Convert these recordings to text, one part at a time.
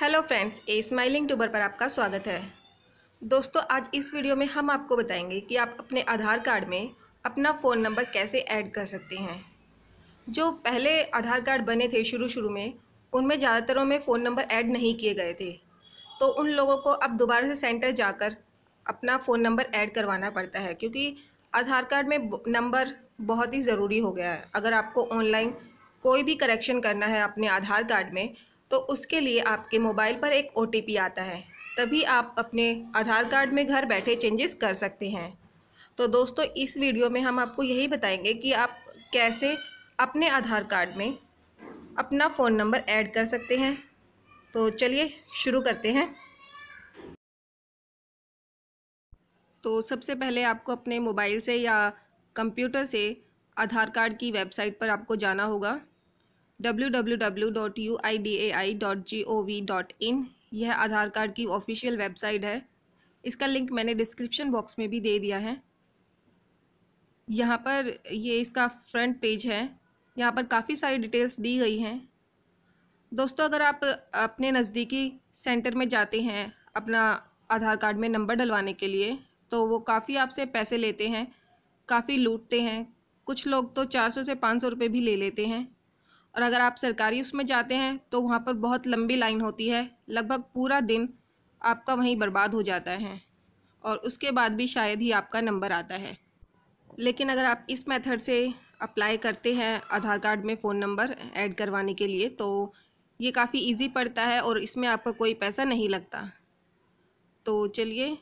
hello friends A Smiling Tuber पर आपका स्वागत है दोस्तों आज इस वीडियो में हम आपको बताएंगे कि आप अपने आधार कार्ड में अपना फ़ोन नंबर कैसे ऐड कर सकते हैं जो पहले आधार कार्ड बने थे शुरू शुरू में उनमें ज़्यादातरों में फ़ोन नंबर ऐड नहीं किए गए थे तो उन लोगों को अब दोबारा से सेंटर जाकर अपना फ़ोन नंबर ऐड करवाना पड़ता है क्योंकि आधार कार्ड में नंबर बहुत ही ज़रूरी हो गया है अगर आपको ऑनलाइन कोई भी करेक्शन करना है अपने आधार कार्ड में तो उसके लिए आपके मोबाइल पर एक ओ आता है तभी आप अपने आधार कार्ड में घर बैठे चेंजेस कर सकते हैं तो दोस्तों इस वीडियो में हम आपको यही बताएंगे कि आप कैसे अपने आधार कार्ड में अपना फ़ोन नंबर ऐड कर सकते हैं तो चलिए शुरू करते हैं तो सबसे पहले आपको अपने मोबाइल से या कंप्यूटर से आधार कार्ड की वेबसाइट पर आपको जाना होगा www.uidai.gov.in यह आधार कार्ड की ऑफिशियल वेबसाइट है इसका लिंक मैंने डिस्क्रिप्शन बॉक्स में भी दे दिया है यहाँ पर ये इसका फ्रंट पेज है यहाँ पर काफ़ी सारी डिटेल्स दी गई हैं दोस्तों अगर आप अपने नज़दीकी सेंटर में जाते हैं अपना आधार कार्ड में नंबर डलवाने के लिए तो वो काफ़ी आपसे पैसे लेते हैं काफ़ी लूटते हैं कुछ लोग तो चार सौ से पाँच सौ रुपये भी ले लेते हैं और अगर आप सरकारी उसमें जाते हैं तो वहाँ पर बहुत लंबी लाइन होती है लगभग पूरा दिन आपका वहीं बर्बाद हो जाता है और उसके बाद भी शायद ही आपका नंबर आता है लेकिन अगर आप इस मेथड से अप्लाई करते हैं आधार कार्ड में फ़ोन नंबर ऐड करवाने के लिए तो ये काफ़ी इजी पड़ता है और इसमें आपका कोई पैसा नहीं लगता तो चलिए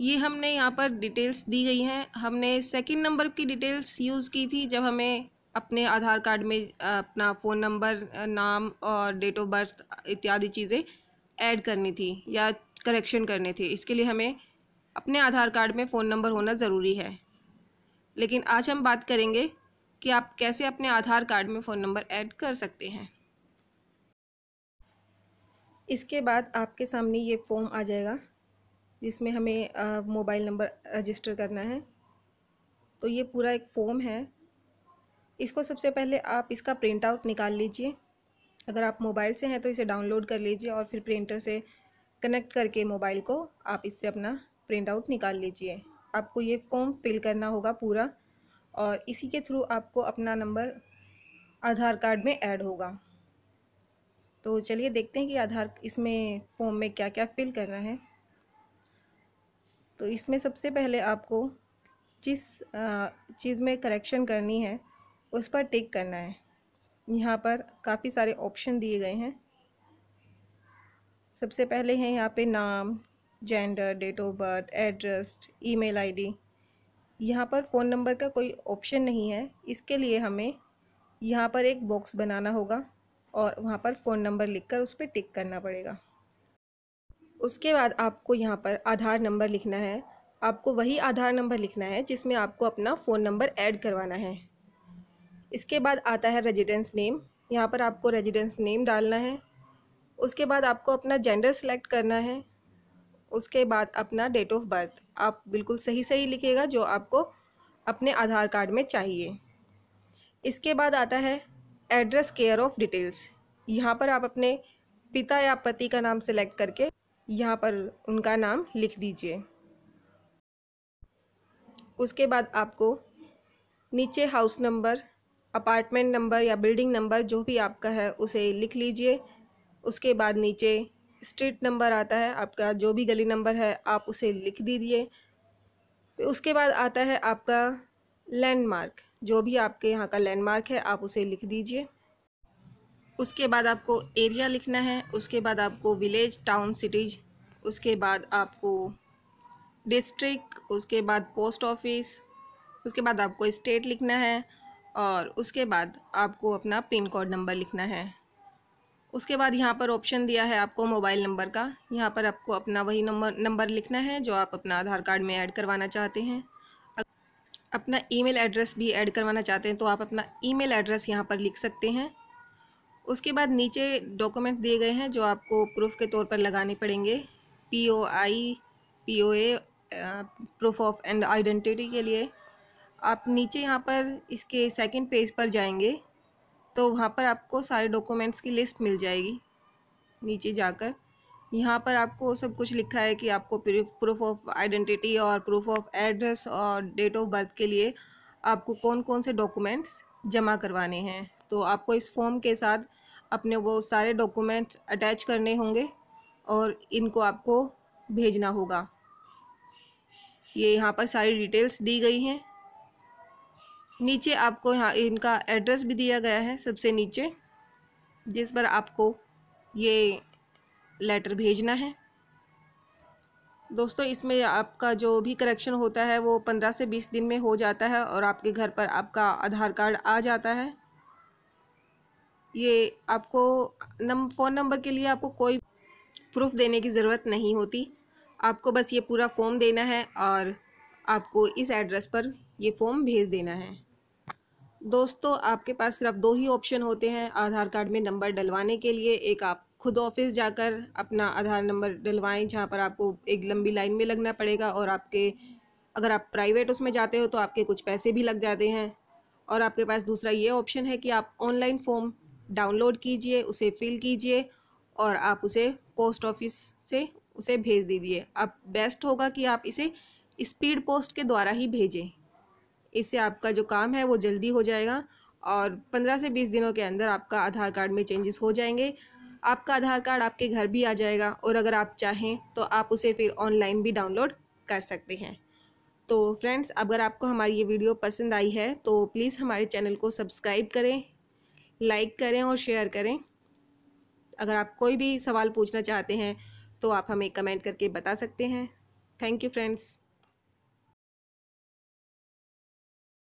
ये हमने यहाँ पर डिटेल्स दी गई हैं हमने सेकंड नंबर की डिटेल्स यूज़ की थी जब हमें अपने आधार कार्ड में अपना फ़ोन नंबर नाम और डेट ऑफ बर्थ इत्यादि चीज़ें ऐड करनी थी या करेक्शन करने थे इसके लिए हमें अपने आधार कार्ड में फ़ोन नंबर होना ज़रूरी है लेकिन आज हम बात करेंगे कि आप कैसे अपने आधार कार्ड में फ़ोन नंबर ऐड कर सकते हैं इसके बाद आपके सामने ये फॉर्म आ जाएगा जिसमें हमें मोबाइल नंबर रजिस्टर करना है तो ये पूरा एक फॉर्म है इसको सबसे पहले आप इसका प्रिंट आउट निकाल लीजिए अगर आप मोबाइल से हैं तो इसे डाउनलोड कर लीजिए और फिर प्रिंटर से कनेक्ट करके मोबाइल को आप इससे अपना प्रिंट आउट निकाल लीजिए आपको ये फॉर्म फिल करना होगा पूरा और इसी के थ्रू आपको अपना नंबर आधार कार्ड में ऐड होगा तो चलिए देखते हैं कि आधार इसमें फॉर्म में क्या क्या फिल करना है तो इसमें सबसे पहले आपको जिस चीज़ में करेक्शन करनी है उस पर टिक करना है यहाँ पर काफ़ी सारे ऑप्शन दिए गए हैं सबसे पहले हैं यहाँ पे नाम gender date of birth address email ID यहाँ पर फ़ोन नंबर का कोई ऑप्शन नहीं है इसके लिए हमें यहाँ पर एक बॉक्स बनाना होगा और वहाँ पर फ़ोन नंबर लिखकर उस पर टिक करना पड़ेगा उसके बाद आपको यहाँ पर आधार नंबर लिखना है आपको वही आधार नंबर लिखना है जिसमें आपको अपना फ़ोन नंबर ऐड करवाना है इसके बाद आता है रेजिडेंस नेम यहाँ पर आपको रेजिडेंस नेम डालना है उसके बाद आपको अपना जेंडर सेलेक्ट करना है उसके बाद अपना डेट ऑफ बर्थ आप बिल्कुल सही सही लिखिएगा जो आपको अपने आधार कार्ड में चाहिए इसके बाद आता है एड्रेस केयर ऑफ डिटेल्स यहाँ पर आप अपने पिता या पति का नाम सेलेक्ट करके यहाँ पर उनका नाम लिख दीजिए उसके बाद आपको नीचे हाउस नंबर अपार्टमेंट नंबर या बिल्डिंग नंबर जो भी आपका है उसे लिख लीजिए उसके बाद नीचे स्ट्रीट नंबर आता है आपका जो भी गली नंबर है आप उसे लिख दीजिए उसके बाद आता है आपका लैंडमार्क जो भी आपके यहाँ का लैंडमार्क है आप उसे लिख दीजिए उसके बाद आपको एरिया लिखना है उसके बाद आपको विलेज टाउन सिटीज उसके बाद आपको डिस्ट्रिक्ट उसके बाद पोस्ट ऑफिस उसके बाद आपको स्टेट लिखना है और उसके बाद आपको अपना पिन कोड नंबर लिखना है उसके बाद यहाँ पर ऑप्शन दिया है आपको मोबाइल नंबर का यहाँ पर आपको अपना वही नंबर नंबर लिखना है जो आप अपना आधार कार्ड में ऐड करवाना चाहते हैं अपना ईमेल एड्रेस भी ऐड करवाना चाहते हैं तो आप अपना ईमेल एड्रेस यहाँ पर लिख सकते हैं उसके बाद नीचे डॉक्यूमेंट दिए गए हैं जो आपको प्रूफ के तौर पर लगाने पड़ेंगे P O I P O A proof of and identity के लिए आप नीचे यहाँ पर इसके सेकंड पेज पर जाएंगे तो वहाँ पर आपको सारे डॉक्यूमेंट्स की लिस्ट मिल जाएगी नीचे जाकर यहाँ पर आपको सब कुछ लिखा है कि आपको प्रूफ ऑफ आइडेंटिटी और प्रूफ ऑफ एड्रेस और डेट ऑफ बर्थ के लिए आपको कौन कौन से डॉक्यूमेंट्स जमा करवाने हैं तो आपको इस फॉर्म के साथ अपने वो सारे डॉक्यूमेंट्स अटैच करने होंगे और इनको आपको भेजना होगा ये यहाँ पर सारी डिटेल्स दी गई हैं नीचे आपको यहाँ इनका एड्रेस भी दिया गया है सबसे नीचे जिस पर आपको ये लेटर भेजना है दोस्तों इसमें आपका जो भी करेक्शन होता है वो पंद्रह से बीस दिन में हो जाता है और आपके घर पर आपका आधार कार्ड आ जाता है ये आपको नम फ़ोन नंबर के लिए आपको कोई प्रूफ देने की ज़रूरत नहीं होती आपको बस ये पूरा फॉर्म देना है और आपको इस एड्रेस पर ये फॉर्म भेज देना है दोस्तों आपके पास सिर्फ दो ही ऑप्शन होते हैं आधार कार्ड में नंबर डलवाने के लिए एक आप खुद ऑफिस जाकर अपना आधार नंबर डलवाएं जहाँ पर आपको एक लंबी लाइन में लगना पड़ेगा और आपके अगर आप प्राइवेट उसमें जाते हो तो आपके कुछ पैसे भी लग जाते हैं और आपके पास दूसरा ये ऑप्शन है कि आप ऑनलाइन फॉर्म डाउनलोड कीजिए उसे फिल कीजिए और आप उसे पोस्ट ऑफिस से उसे भेज दीजिए अब बेस्ट होगा कि आप इसे स्पीड पोस्ट के द्वारा ही भेजें इससे आपका जो काम है वो जल्दी हो जाएगा और पंद्रह से बीस दिनों के अंदर आपका आधार कार्ड में चेंजेस हो जाएंगे आपका आधार कार्ड आपके घर भी आ जाएगा और अगर आप चाहें तो आप उसे फिर ऑनलाइन भी डाउनलोड कर सकते हैं तो फ्रेंड्स अगर आपको हमारी ये वीडियो पसंद आई है तो प्लीज़ हमारे चैनल को सब्सक्राइब करें लाइक करें और शेयर करें अगर आप कोई भी सवाल पूछना चाहते हैं तो आप हमें कमेंट करके बता सकते हैं थैंक यू फ्रेंड्स